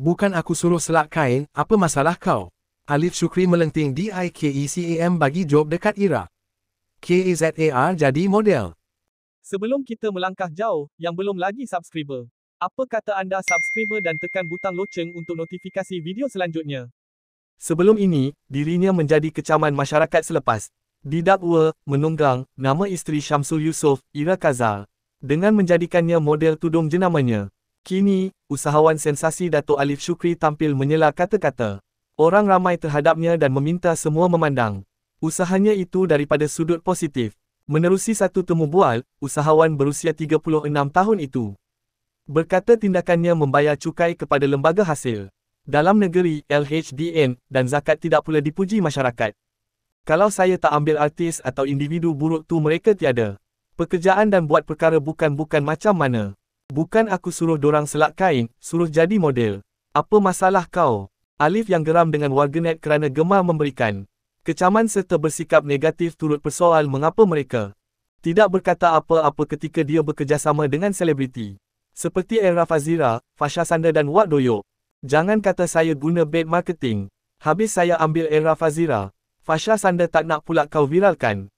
bukan aku suruh selak kain, apa masalah kau? Alif Shukri melenting di DIKECAM bagi job dekat Ira. KZAR jadi model. Sebelum kita melangkah jauh, yang belum lagi subscriber. Apa kata anda subscriber dan tekan butang loceng untuk notifikasi video selanjutnya? Sebelum ini, dirinya menjadi kecaman masyarakat selepas. Didakwa, menunggang, nama isteri Syamsul Yusof, Ira Kazal. Dengan menjadikannya model tudung jenamanya. Kini, usahawan sensasi Dato' Alif Shukri tampil menyela kata-kata. Orang ramai terhadapnya dan meminta semua memandang. Usahanya itu daripada sudut positif. Menerusi satu temu bual, usahawan berusia 36 tahun itu. Berkata tindakannya membayar cukai kepada lembaga hasil. Dalam negeri, LHDN dan zakat tidak pula dipuji masyarakat. Kalau saya tak ambil artis atau individu buruk tu mereka tiada. Pekerjaan dan buat perkara bukan-bukan macam mana. Bukan aku suruh dorang selak kain, suruh jadi model. Apa masalah kau? Alif yang geram dengan warganet kerana gemar memberikan. Kecaman serta bersikap negatif turut persoal mengapa mereka tidak berkata apa-apa ketika dia bekerjasama dengan selebriti. Seperti Era Fazira, Fasha Sanda dan Wak Doyok. Jangan kata saya guna bait marketing. Habis saya ambil Era Fazira. Fasha Sanda tak nak pula kau viralkan.